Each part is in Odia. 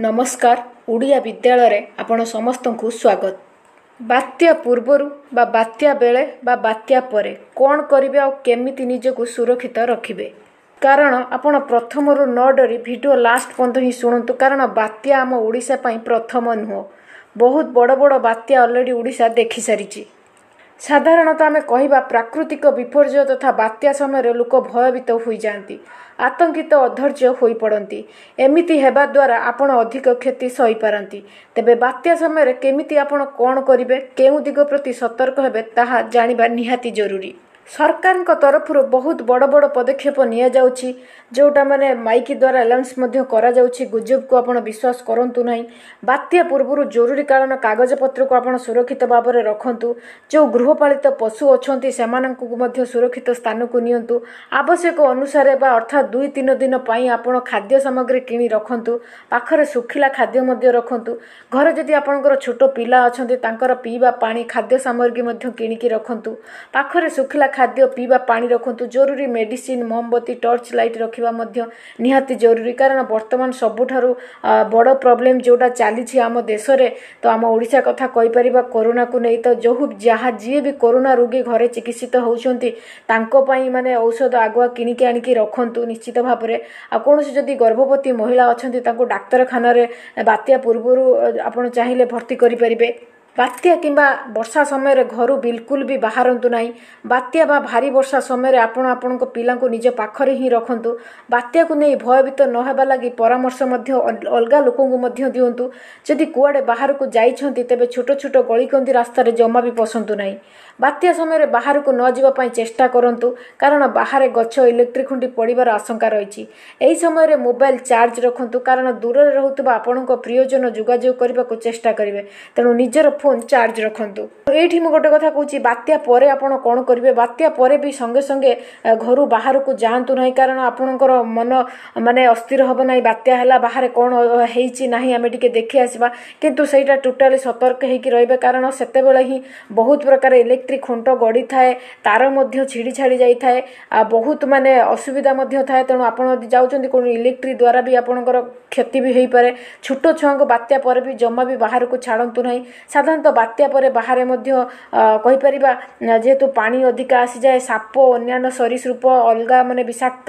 ନମସ୍କାର ଓଡ଼ିଆ ବିଦ୍ୟାଳୟରେ ଆପଣ ସମସ୍ତଙ୍କୁ ସ୍ୱାଗତ ବାତ୍ୟା ପୂର୍ବରୁ ବା ବାତ୍ୟା ବେଳେ ବା ବାତ୍ୟା ପରେ କ'ଣ କରିବେ ଆଉ କେମିତି ନିଜକୁ ସୁରକ୍ଷିତ ରଖିବେ କାରଣ ଆପଣ ପ୍ରଥମରୁ ନ ଡରି ଭିଡ଼ିଓ ଲାଷ୍ଟ ପର୍ଯ୍ୟନ୍ତ ହିଁ ଶୁଣନ୍ତୁ କାରଣ ବାତ୍ୟା ଆମ ଓଡ଼ିଶା ପାଇଁ ପ୍ରଥମ ନୁହଁ ବହୁତ ବଡ଼ ବଡ଼ ବାତ୍ୟା ଅଲରେଡ଼ି ଓଡ଼ିଶା ଦେଖିସାରିଛି ସାଧାରଣତଃ ଆମେ କହିବା ପ୍ରାକୃତିକ ବିପର୍ଯ୍ୟୟ ତଥା ବାତ୍ୟା ସମୟରେ ଲୋକ ଭୟଭୀତ ହୋଇଯାଆନ୍ତି ଆତଙ୍କିତ ଅଧୈର୍ଯ୍ୟ ହୋଇପଡ଼ନ୍ତି ଏମିତି ହେବା ଦ୍ୱାରା ଆପଣ ଅଧିକ କ୍ଷତି ସହିପାରନ୍ତି ତେବେ ବାତ୍ୟା ସମୟରେ କେମିତି ଆପଣ କ'ଣ କରିବେ କେଉଁ ଦିଗ ପ୍ରତି ସତର୍କ ହେବେ ତାହା ଜାଣିବା ନିହାତି ଜରୁରୀ ସରକାରଙ୍କ ତରଫରୁ ବହୁତ ବଡ଼ ବଡ଼ ପଦକ୍ଷେପ ନିଆଯାଉଛି ଯେଉଁଟା ମାନେ ମାଇକି ଦ୍ୱାରା ଆଲାଉନ୍ସ ମଧ୍ୟ କରାଯାଉଛି ଗୁଜବକୁ ଆପଣ ବିଶ୍ୱାସ କରନ୍ତୁ ନାହିଁ ବାତ୍ୟା ପୂର୍ବରୁ ଜରୁରୀକାଳୀନ କାଗଜପତ୍ରକୁ ଆପଣ ସୁରକ୍ଷିତ ଭାବରେ ରଖନ୍ତୁ ଯେଉଁ ଗୃହପାଳିତ ପଶୁ ଅଛନ୍ତି ସେମାନଙ୍କୁ ମଧ୍ୟ ସୁରକ୍ଷିତ ସ୍ଥାନକୁ ନିଅନ୍ତୁ ଆବଶ୍ୟକ ଅନୁସାରେ ବା ଅର୍ଥାତ୍ ଦୁଇ ତିନି ଦିନ ପାଇଁ ଆପଣ ଖାଦ୍ୟ ସାମଗ୍ରୀ କିଣି ରଖନ୍ତୁ ପାଖରେ ଶୁଖିଲା ଖାଦ୍ୟ ମଧ୍ୟ ରଖନ୍ତୁ ଘରେ ଯଦି ଆପଣଙ୍କର ଛୋଟ ପିଲା ଅଛନ୍ତି ତାଙ୍କର ପିଇବା ପାଣି ଖାଦ୍ୟ ସାମଗ୍ରୀ ମଧ୍ୟ କିଣିକି ରଖନ୍ତୁ ପାଖରେ ଶୁଖିଲା ଖାଦ୍ୟ ପିଇବା ପାଣି ରଖନ୍ତୁ ଜରୁରୀ ମେଡ଼ିସିନ ମହମବତୀ ଟର୍ଚ୍ଚ ଲାଇଟ୍ ରଖିବା ମଧ୍ୟ ନିହାତି ଜରୁରୀ କାରଣ ବର୍ତ୍ତମାନ ସବୁଠାରୁ ବଡ଼ ପ୍ରୋବ୍ଲେମ୍ ଯେଉଁଟା ଚାଲିଛି ଆମ ଦେଶରେ ତ ଆମ ଓଡ଼ିଶା କଥା କହିପାରିବା କରୋନାକୁ ନେଇ ତ ଯେଉଁ ଯାହା ଯିଏ ବି କରୋନା ରୋଗୀ ଘରେ ଚିକିତ୍ସିତ ହେଉଛନ୍ତି ତାଙ୍କ ପାଇଁ ମାନେ ଔଷଧ ଆଗୁଆ କିଣିକି ଆଣିକି ରଖନ୍ତୁ ନିଶ୍ଚିତ ଭାବରେ ଆଉ କୌଣସି ଯଦି ଗର୍ଭବତୀ ମହିଳା ଅଛନ୍ତି ତାଙ୍କୁ ଡାକ୍ତରଖାନାରେ ବାତ୍ୟା ପୂର୍ବରୁ ଆପଣ ଚାହିଁଲେ ଭର୍ତ୍ତି କରିପାରିବେ ବାତ୍ୟା କିମ୍ବା ବର୍ଷା ସମୟରେ ଘରୁ ବିଲକୁଲ ବି ବାହାରନ୍ତୁ ନାହିଁ ବାତ୍ୟା ବା ଭାରି ବର୍ଷା ସମୟରେ ଆପଣ ଆପଣଙ୍କ ପିଲାଙ୍କୁ ନିଜ ପାଖରେ ହିଁ ରଖନ୍ତୁ ବାତ୍ୟାକୁ ନେଇ ଭୟଭୀତ ନ ହେବା ଲାଗି ପରାମର୍ଶ ମଧ୍ୟ ଅଲଗା ଲୋକଙ୍କୁ ମଧ୍ୟ ଦିଅନ୍ତୁ ଯଦି କୁଆଡ଼େ ବାହାରକୁ ଯାଇଛନ୍ତି ତେବେ ଛୋଟ ଛୋଟ ଗଳିକନ୍ଦି ରାସ୍ତାରେ ଜମା ବି ପଶନ୍ତୁ ନାହିଁ ବାତ୍ୟା ସମୟରେ ବାହାରକୁ ନ ଯିବା ପାଇଁ ଚେଷ୍ଟା କରନ୍ତୁ କାରଣ ବାହାରେ ଗଛ ଇଲେକ୍ଟ୍ରି ଖୁଣ୍ଟି ପଡ଼ିବାର ଆଶଙ୍କା ରହିଛି ଏହି ସମୟରେ ମୋବାଇଲ୍ ଚାର୍ଜ ରଖନ୍ତୁ କାରଣ ଦୂରରେ ରହୁଥିବା ଆପଣଙ୍କ ପ୍ରିୟଜନ ଯୋଗାଯୋଗ କରିବାକୁ ଚେଷ୍ଟା କରିବେ ତେଣୁ ନିଜର ଫୋନ୍ ଚାର୍ଜ ରଖନ୍ତୁ ଏଇଠି ମୁଁ ଗୋଟେ କଥା କହୁଛି ବାତ୍ୟା ପରେ ଆପଣ କ'ଣ କରିବେ ବାତ୍ୟା ପରେ ବି ସଙ୍ଗେ ସଙ୍ଗେ ଘରୁ ବାହାରକୁ ଯାଆନ୍ତୁ ନାହିଁ କାରଣ ଆପଣଙ୍କର ମନ ମାନେ ଅସ୍ଥିର ହେବ ନାହିଁ ବାତ୍ୟା ହେଲା ବାହାରେ କ'ଣ ହେଇଛି ନାହିଁ ଆମେ ଟିକେ ଦେଖି ଆସିବା କିନ୍ତୁ ସେଇଟା ଟୋଟାଲି ସତର୍କ ହେଇକି ରହିବେ କାରଣ ସେତେବେଳେ ହିଁ ବହୁତ ପ୍ରକାର ଇଲେକ୍ଟ୍ରିକ୍ ଖୁଣ୍ଟ ଗଡ଼ିଥାଏ ତାର ମଧ୍ୟ ଛିଡ଼ି ଛାଡ଼ି ଯାଇଥାଏ ଆଉ ବହୁତ ମାନେ ଅସୁବିଧା ମଧ୍ୟ ଥାଏ ତେଣୁ ଆପଣ ଯଦି ଯାଉଛନ୍ତି କୌଣସି ଇଲେକ୍ଟ୍ରି ଦ୍ୱାରା ବି ଆପଣଙ୍କର କ୍ଷତି ବି ହେଇପାରେ ଛୋଟ ଛୁଆଙ୍କୁ ବାତ୍ୟା ପରେ ବି ଜମା ବି ବାହାରକୁ ଛାଡ଼ନ୍ତୁ ନାହିଁ ସାଧାରଣ ସାଧାରଣତଃ ବାତ୍ୟା ପରେ ବାହାରେ ମଧ୍ୟ କହିପାରିବା ଯେହେତୁ ପାଣି ଅଧିକା ଆସିଯାଏ ସାପ ଅନ୍ୟାନ୍ୟ ସରୀସୃପ ଅଲଗା ମାନେ ବିଷାକ୍ତ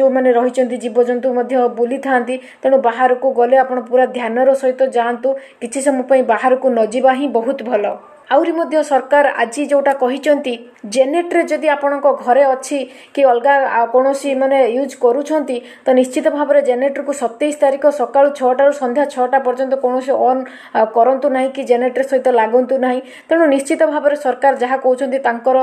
ଯେଉଁମାନେ ରହିଛନ୍ତି ଜୀବଜନ୍ତୁ ମଧ୍ୟ ବୁଲିଥାନ୍ତି ତେଣୁ ବାହାରକୁ ଗଲେ ଆପଣ ପୁରା ଧ୍ୟାନର ସହିତ ଯାଆନ୍ତୁ କିଛି ସମୟ ପାଇଁ ବାହାରକୁ ନଯିବା ହିଁ ବହୁତ ଭଲ ଆହୁରି ମଧ୍ୟ ସରକାର ଆଜି ଯେଉଁଟା କହିଛନ୍ତି ଜେନେଟ୍ରେ ଯଦି ଆପଣଙ୍କ ଘରେ ଅଛି କି ଅଲଗା କୌଣସି ମାନେ ୟୁଜ୍ କରୁଛନ୍ତି ତ ନିଶ୍ଚିତ ଭାବରେ ଜେନେଟ୍ରକୁ ସତେଇଶ ତାରିଖ ସକାଳୁ ଛଅଟାରୁ ସନ୍ଧ୍ୟା ଛଅଟା ପର୍ଯ୍ୟନ୍ତ କୌଣସି ଅନ୍ କରନ୍ତୁ ନାହିଁ କି ଜେନେଟ୍ର ସହିତ ଲାଗନ୍ତୁ ନାହିଁ ତେଣୁ ନିଶ୍ଚିତ ଭାବରେ ସରକାର ଯାହା କହୁଛନ୍ତି ତାଙ୍କର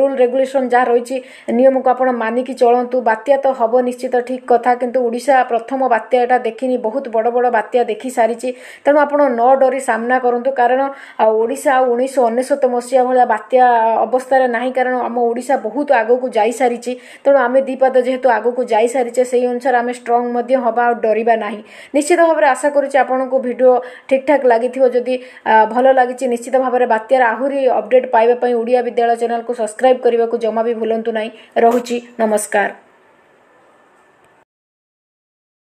ରୁଲ୍ ରେଗୁଲେସନ୍ ଯାହା ରହିଛି ନିୟମକୁ ଆପଣ ମାନିକି ଚଳନ୍ତୁ ବାତ୍ୟା ତ ହେବ ନିଶ୍ଚିତ ଠିକ୍ କଥା କିନ୍ତୁ ଓଡ଼ିଶା ପ୍ରଥମ ବାତ୍ୟା ଏଇଟା ଦେଖିନି ବହୁତ ବଡ଼ ବଡ଼ ବାତ୍ୟା ଦେଖିସାରିଛି ତେଣୁ ଆପଣ ନ ଡରି ସାମ୍ନା କରନ୍ତୁ କାରଣ ଆଉ ଓଡ଼ିଶା ଆଉ ଉଣେଇଶହ ଅନେଶ୍ୱତ ମସିହା ଭଳିଆ ବାତ୍ୟା ଅବସ୍ଥାରେ ନାହିଁ କାରଣ ଆମ ଓଡ଼ିଶା ବହୁତ ଆଗକୁ ଯାଇସାରିଛି ତେଣୁ ଆମେ ଦ୍ୱିପାଦ ଯେହେତୁ ଆଗକୁ ଯାଇସାରିଛେ ସେହି ଅନୁସାରେ ଆମେ ଷ୍ଟ୍ରଙ୍ଗ ମଧ୍ୟ ହେବା ଆଉ ଡରିବା ନାହିଁ ନିଶ୍ଚିତ ଭାବରେ ଆଶା କରୁଛି ଆପଣଙ୍କୁ ଭିଡ଼ିଓ ଠିକ୍ଠାକ୍ ଲାଗିଥିବ ଯଦି ଭଲ ଲାଗିଛି ନିଶ୍ଚିତ ଭାବରେ ବାତ୍ୟାର ଆହୁରି ଅପଡ଼େଟ୍ ପାଇବା ପାଇଁ ଓଡ଼ିଆ ବିଦ୍ୟାଳୟ ଚ୍ୟାନେଲ୍କୁ ସବସ୍କ୍ରାଇବ୍ କରିବାକୁ ଜମା ବି ଭୁଲନ୍ତୁ ନାହିଁ ରହୁଛି ନମସ୍କାର